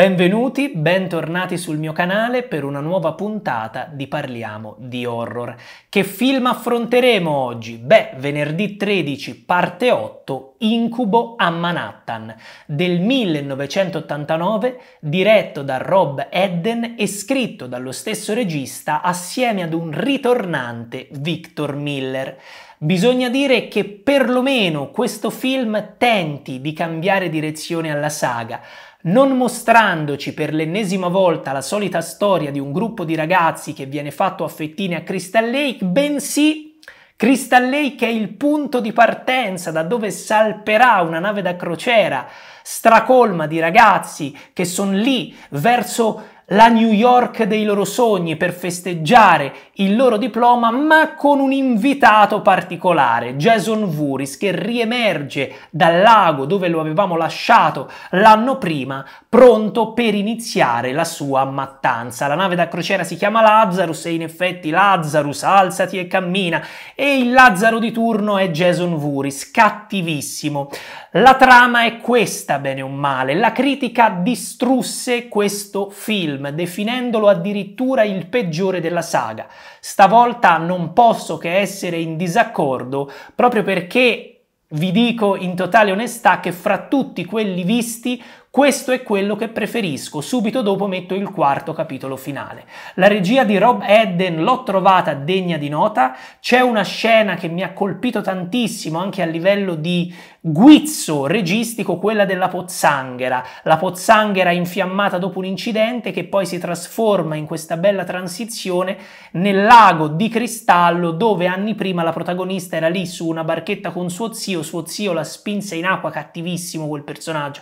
Benvenuti, bentornati sul mio canale per una nuova puntata di Parliamo di Horror. Che film affronteremo oggi? Beh, venerdì 13, parte 8, Incubo a Manhattan, del 1989, diretto da Rob Edden e scritto dallo stesso regista assieme ad un ritornante Victor Miller. Bisogna dire che perlomeno questo film tenti di cambiare direzione alla saga, non mostrandoci per l'ennesima volta la solita storia di un gruppo di ragazzi che viene fatto a fettine a Crystal Lake, bensì Crystal Lake è il punto di partenza da dove salperà una nave da crociera stracolma di ragazzi che sono lì verso la New York dei loro sogni per festeggiare il loro diploma, ma con un invitato particolare, Jason Vuris, che riemerge dal lago dove lo avevamo lasciato l'anno prima, pronto per iniziare la sua mattanza. La nave da crociera si chiama Lazarus e in effetti Lazarus, alzati e cammina, e il Lazzaro di turno è Jason Vuris, cattivissimo. La trama è questa, bene o male, la critica distrusse questo film film, definendolo addirittura il peggiore della saga. Stavolta non posso che essere in disaccordo, proprio perché vi dico in totale onestà che fra tutti quelli visti questo è quello che preferisco, subito dopo metto il quarto capitolo finale. La regia di Rob Edden l'ho trovata degna di nota, c'è una scena che mi ha colpito tantissimo anche a livello di guizzo registico, quella della pozzanghera, la pozzanghera infiammata dopo un incidente che poi si trasforma in questa bella transizione nel lago di cristallo dove anni prima la protagonista era lì su una barchetta con suo zio, suo zio la spinse in acqua, cattivissimo quel personaggio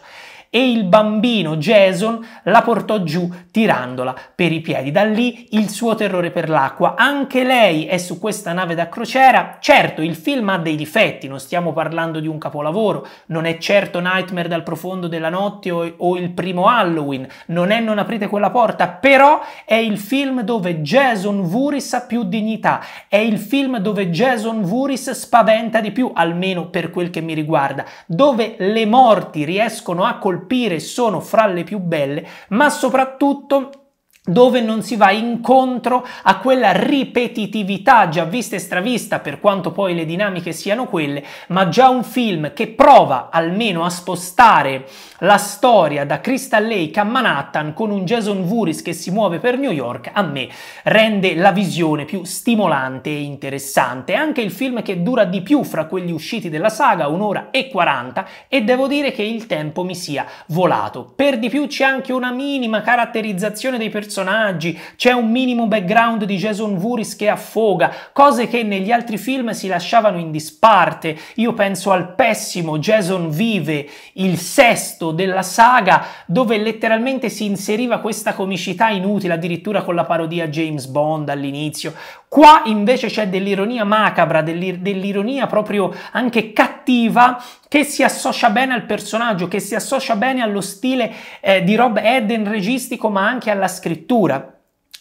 e il bambino Jason la portò giù tirandola per i piedi. Da lì il suo terrore per l'acqua. Anche lei è su questa nave da crociera. Certo, il film ha dei difetti, non stiamo parlando di un capolavoro, non è certo Nightmare dal profondo della notte o, o il primo Halloween, non è Non aprite quella porta, però è il film dove Jason Vuris ha più dignità, è il film dove Jason Vuris spaventa di più, almeno per quel che mi riguarda, dove le morti riescono a colpire colpire sono fra le più belle, ma soprattutto dove non si va incontro a quella ripetitività già vista e stravista, per quanto poi le dinamiche siano quelle, ma già un film che prova almeno a spostare la storia da Crystal Lake a Manhattan con un Jason Vuris che si muove per New York, a me rende la visione più stimolante e interessante. È anche il film che dura di più fra quelli usciti della saga, un'ora e 40, e devo dire che il tempo mi sia volato. Per di più c'è anche una minima caratterizzazione dei personaggi personaggi, c'è un minimo background di Jason Vuris che affoga, cose che negli altri film si lasciavano in disparte. Io penso al pessimo Jason Vive, il sesto della saga, dove letteralmente si inseriva questa comicità inutile, addirittura con la parodia James Bond all'inizio. Qua invece c'è dell'ironia macabra, dell'ironia proprio anche cattiva che si associa bene al personaggio, che si associa bene allo stile eh, di Rob Eden registico, ma anche alla scrittura.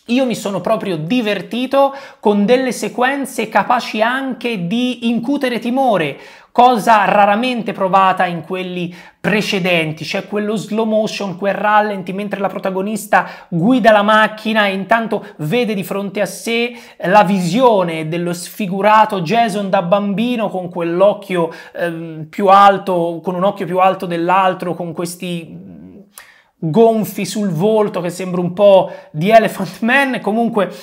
Io mi sono proprio divertito con delle sequenze capaci anche di incutere timore, cosa raramente provata in quelli precedenti, c'è cioè quello slow motion, quel rallenti mentre la protagonista guida la macchina e intanto vede di fronte a sé la visione dello sfigurato Jason da bambino con quell'occhio eh, più alto, con un occhio più alto dell'altro, con questi mm, gonfi sul volto che sembra un po' di Elephant Man, comunque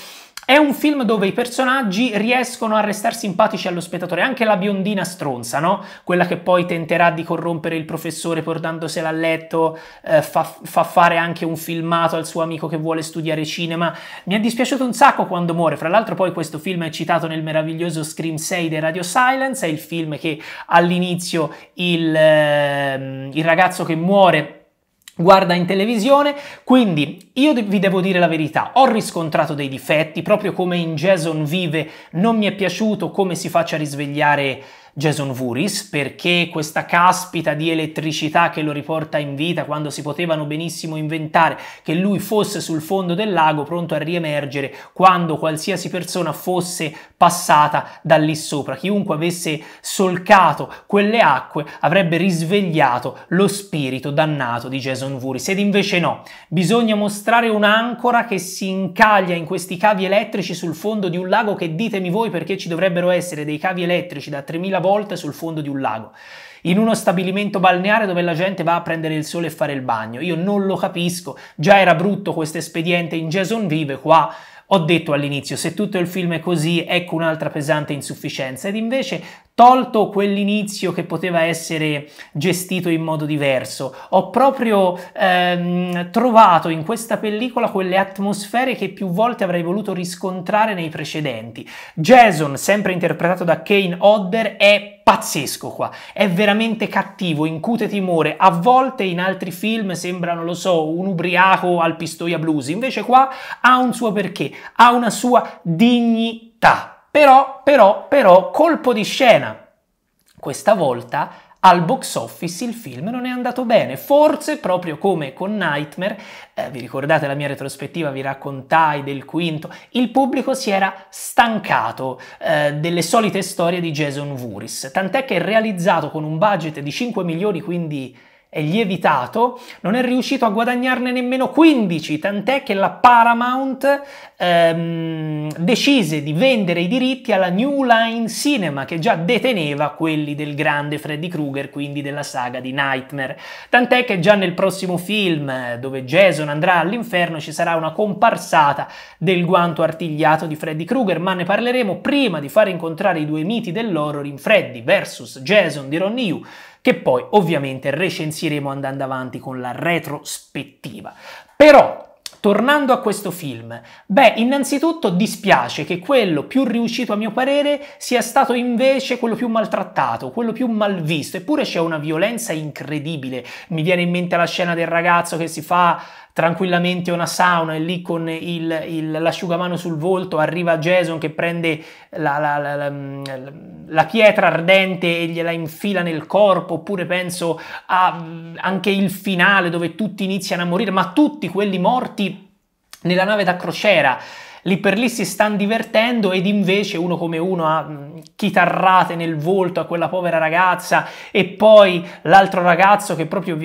è un film dove i personaggi riescono a restare simpatici allo spettatore, anche la biondina stronza, no? Quella che poi tenterà di corrompere il professore portandosela a letto, eh, fa, fa, fare anche un filmato al suo amico che vuole studiare cinema. Mi è dispiaciuto un sacco quando muore, fra l'altro poi questo film è citato nel meraviglioso Scream 6 dei Radio Silence, è il film che all'inizio il, eh, il ragazzo che muore guarda in televisione, quindi io vi devo dire la verità, ho riscontrato dei difetti, proprio come in Jason Vive non mi è piaciuto come si faccia risvegliare Jason Vuris perché questa caspita di elettricità che lo riporta in vita quando si potevano benissimo inventare che lui fosse sul fondo del lago pronto a riemergere quando qualsiasi persona fosse passata da lì sopra. Chiunque avesse solcato quelle acque avrebbe risvegliato lo spirito dannato di Jason Vuris ed invece no, bisogna mostrare un'ancora che si incaglia in questi cavi elettrici sul fondo di un lago che ditemi voi perché ci dovrebbero essere dei cavi elettrici da 3000 volte sul fondo di un lago, in uno stabilimento balneare dove la gente va a prendere il sole e fare il bagno. Io non lo capisco, già era brutto questo espediente in Jason Vive qua. Ho detto all'inizio, se tutto il film è così, ecco un'altra pesante insufficienza. Ed invece tolto quell'inizio che poteva essere gestito in modo diverso. Ho proprio ehm, trovato in questa pellicola quelle atmosfere che più volte avrei voluto riscontrare nei precedenti. Jason, sempre interpretato da Kane Odder, è pazzesco qua, è veramente cattivo, incute timore, a volte in altri film sembra, non lo so, un ubriaco al Pistoia Blues, invece qua ha un suo perché, ha una sua dignità. Però, però, però, colpo di scena. Questa volta al box office il film non è andato bene, forse proprio come con Nightmare, eh, vi ricordate la mia retrospettiva, vi raccontai del quinto, il pubblico si era stancato eh, delle solite storie di Jason Vuris, tant'è che è realizzato con un budget di 5 milioni, quindi è lievitato, non è riuscito a guadagnarne nemmeno 15, tant'è che la Paramount ehm, decise di vendere i diritti alla New Line Cinema che già deteneva quelli del grande Freddy Krueger, quindi della saga di Nightmare. Tant'è che già nel prossimo film eh, dove Jason andrà all'inferno ci sarà una comparsata del guanto artigliato di Freddy Krueger, ma ne parleremo prima di far incontrare i due miti dell'horror in Freddy vs. Jason di Ronnie Yu che poi ovviamente recensiremo andando avanti con la retrospettiva. Però Tornando a questo film, beh, innanzitutto dispiace che quello più riuscito a mio parere sia stato invece quello più maltrattato, quello più malvisto, eppure c'è una violenza incredibile. Mi viene in mente la scena del ragazzo che si fa tranquillamente una sauna e lì con il, il, l'asciugamano sul volto arriva Jason che prende la, la, la, la, pietra ardente e gliela infila nel corpo, oppure penso a anche il finale dove tutti iniziano a morire, ma tutti quelli morti nella nave da crociera lì per lì si stanno divertendo ed invece uno come uno ha chitarrate nel volto a quella povera ragazza e poi l'altro ragazzo che proprio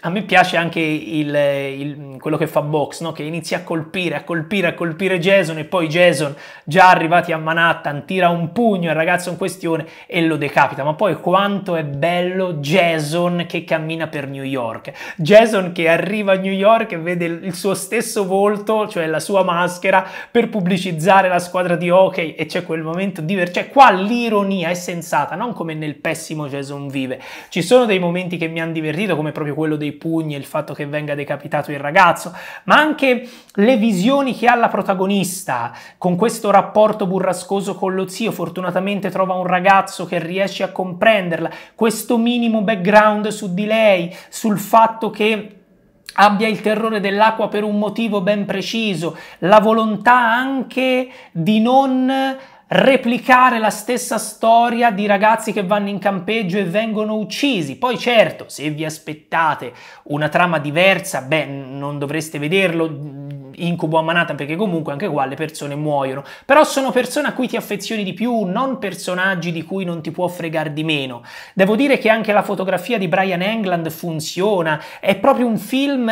a me piace anche il, il, quello che fa box, no? che inizia a colpire, a colpire, a colpire Jason e poi Jason già arrivati a Manhattan tira un pugno al ragazzo in questione e lo decapita, ma poi quanto è bello Jason che cammina per New York, Jason che arriva a New York e vede il suo stesso volto, cioè la sua maschera per pubblicizzare la squadra di hockey e c'è quel momento divertente. Cioè, qua l'ironia è sensata, non come nel pessimo Jason Vive. Ci sono dei momenti che mi hanno divertito, come proprio quello dei pugni e il fatto che venga decapitato il ragazzo, ma anche le visioni che ha la protagonista con questo rapporto burrascoso con lo zio. Fortunatamente trova un ragazzo che riesce a comprenderla, questo minimo background su di lei, sul fatto che abbia il terrore dell'acqua per un motivo ben preciso, la volontà anche di non replicare la stessa storia di ragazzi che vanno in campeggio e vengono uccisi. Poi certo, se vi aspettate una trama diversa, beh, non dovreste vederlo incubo a Manhattan perché comunque anche qua le persone muoiono, però sono persone a cui ti affezioni di più, non personaggi di cui non ti può fregare di meno. Devo dire che anche la fotografia di Brian England funziona, è proprio un film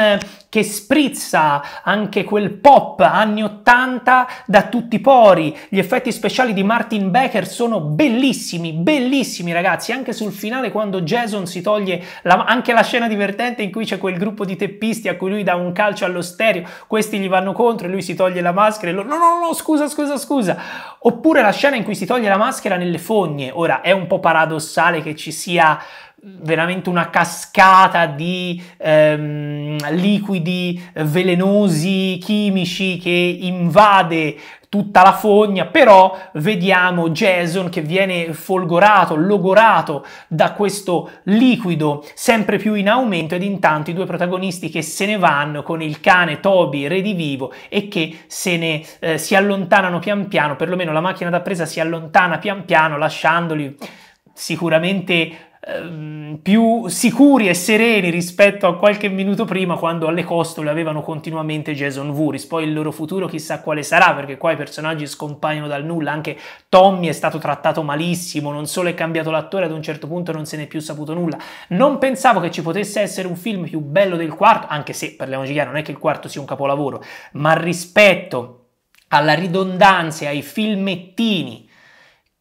che sprizza anche quel pop anni 80 da tutti i pori. Gli effetti speciali di Martin Becker sono bellissimi, bellissimi ragazzi, anche sul finale quando Jason si toglie la, anche la scena divertente in cui c'è quel gruppo di teppisti a cui lui dà un calcio allo stereo, questi gli vanno contro e lui si toglie la maschera e loro no no no scusa scusa scusa oppure la scena in cui si toglie la maschera nelle fogne ora è un po' paradossale che ci sia veramente una cascata di ehm, liquidi velenosi chimici che invade tutta la fogna, però vediamo Jason che viene folgorato, logorato da questo liquido sempre più in aumento ed intanto i due protagonisti che se ne vanno con il cane Toby redivivo e che se ne eh, si allontanano pian piano, perlomeno la macchina da presa si allontana pian piano lasciandoli sicuramente Ehm, più sicuri e sereni rispetto a qualche minuto prima quando alle costole avevano continuamente Jason Vuris. Poi il loro futuro chissà quale sarà perché qua i personaggi scompaiono dal nulla, anche Tommy è stato trattato malissimo, non solo è cambiato l'attore, ad un certo punto non se n'è più saputo nulla. Non pensavo che ci potesse essere un film più bello del quarto, anche se parliamoci chiaro, non è che il quarto sia un capolavoro, ma rispetto alla ridondanza e ai filmettini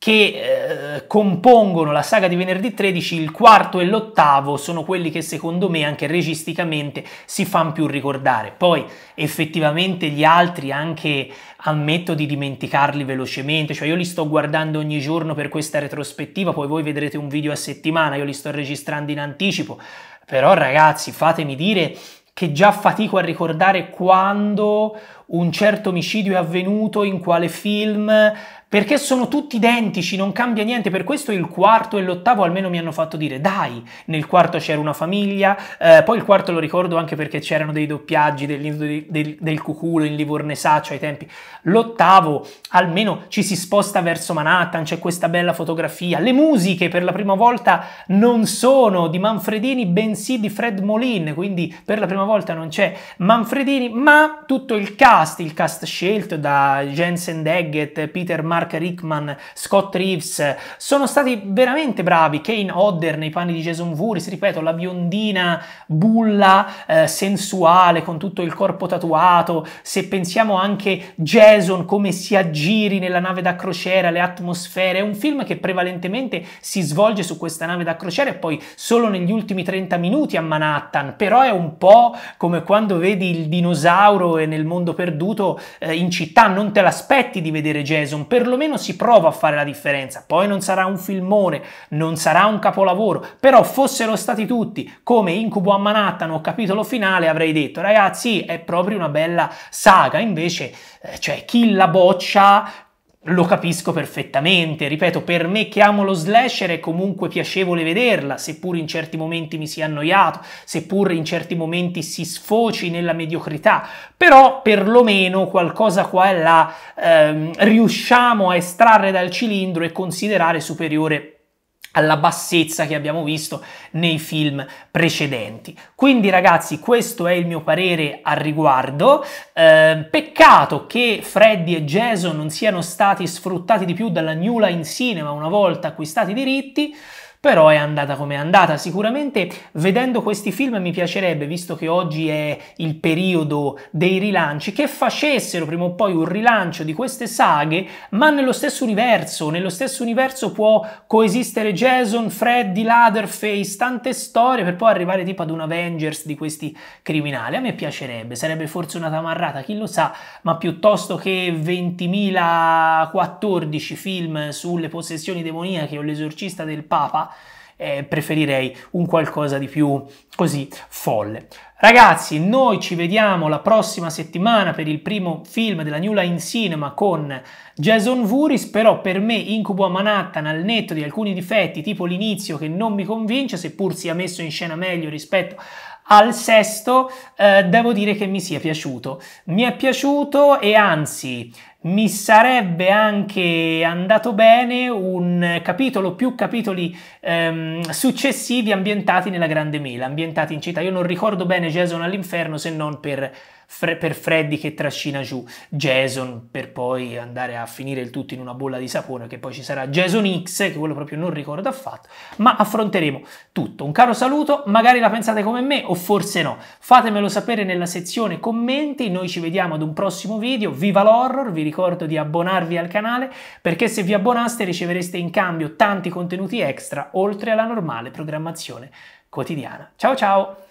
che eh, compongono la saga di venerdì 13, il quarto e l'ottavo sono quelli che secondo me anche registicamente si fanno più ricordare. Poi effettivamente gli altri anche ammetto di dimenticarli velocemente, cioè io li sto guardando ogni giorno per questa retrospettiva, poi voi vedrete un video a settimana, io li sto registrando in anticipo, però ragazzi fatemi dire che già fatico a ricordare quando un certo omicidio è avvenuto, in quale film, perché sono tutti identici, non cambia niente, per questo il quarto e l'ottavo almeno mi hanno fatto dire dai, nel quarto c'era una famiglia, eh, poi il quarto lo ricordo anche perché c'erano dei doppiaggi del, del, del Cuculo in Saccio ai tempi, l'ottavo almeno ci si sposta verso Manhattan, c'è questa bella fotografia, le musiche per la prima volta non sono di Manfredini bensì di Fred Molin, quindi per la prima volta non c'è Manfredini, ma tutto il caso cast, il cast scelto da Jensen Daggett, Peter Mark Rickman, Scott Reeves, sono stati veramente bravi. Kane Odder nei panni di Jason Vuris, ripeto, la biondina bulla, eh, sensuale, con tutto il corpo tatuato. Se pensiamo anche Jason, come si aggiri nella nave da crociera, le atmosfere, è un film che prevalentemente si svolge su questa nave da crociera e poi solo negli ultimi 30 minuti a Manhattan, però è un po' come quando vedi il dinosauro e nel mondo per perduto eh, in città, non te l'aspetti di vedere Jason, perlomeno si prova a fare la differenza. Poi non sarà un filmone, non sarà un capolavoro, però fossero stati tutti come Incubo a Manhattan o capitolo finale avrei detto ragazzi è proprio una bella saga, invece eh, cioè chi la boccia lo capisco perfettamente, ripeto, per me che amo lo slasher è comunque piacevole vederla, seppur in certi momenti mi sia annoiato, seppur in certi momenti si sfoci nella mediocrità, però perlomeno qualcosa qua e là ehm, riusciamo a estrarre dal cilindro e considerare superiore alla bassezza che abbiamo visto nei film precedenti. Quindi ragazzi questo è il mio parere al riguardo, eh, peccato che Freddy e Jason non siano stati sfruttati di più dalla New Line Cinema una volta acquistati i diritti, però è andata come è andata. Sicuramente vedendo questi film mi piacerebbe, visto che oggi è il periodo dei rilanci, che facessero prima o poi un rilancio di queste saghe, ma nello stesso universo. Nello stesso universo può coesistere Jason, Freddy, Laderface, tante storie, per poi arrivare tipo ad un Avengers di questi criminali. A me piacerebbe, sarebbe forse una tamarrata, chi lo sa, ma piuttosto che 20.014 film sulle possessioni demoniache o l'esorcista del Papa, eh, preferirei un qualcosa di più così folle. Ragazzi, noi ci vediamo la prossima settimana per il primo film della New Line Cinema con Jason Vuris, però per me Incubo a Manhattan al netto di alcuni difetti, tipo l'inizio che non mi convince, seppur sia messo in scena meglio rispetto al sesto, eh, devo dire che mi sia piaciuto. Mi è piaciuto e anzi mi sarebbe anche andato bene un capitolo più capitoli ehm, successivi ambientati nella Grande Mela, ambientati in città. Io non ricordo bene Jason all'inferno se non per Fre- per Freddy che trascina giù Jason per poi andare a finire il tutto in una bolla di sapone che poi ci sarà Jason X che quello proprio non ricordo affatto ma affronteremo tutto un caro saluto magari la pensate come me o forse no fatemelo sapere nella sezione commenti noi ci vediamo ad un prossimo video viva l'horror vi ricordo di abbonarvi al canale perché se vi abbonaste ricevereste in cambio tanti contenuti extra oltre alla normale programmazione quotidiana ciao ciao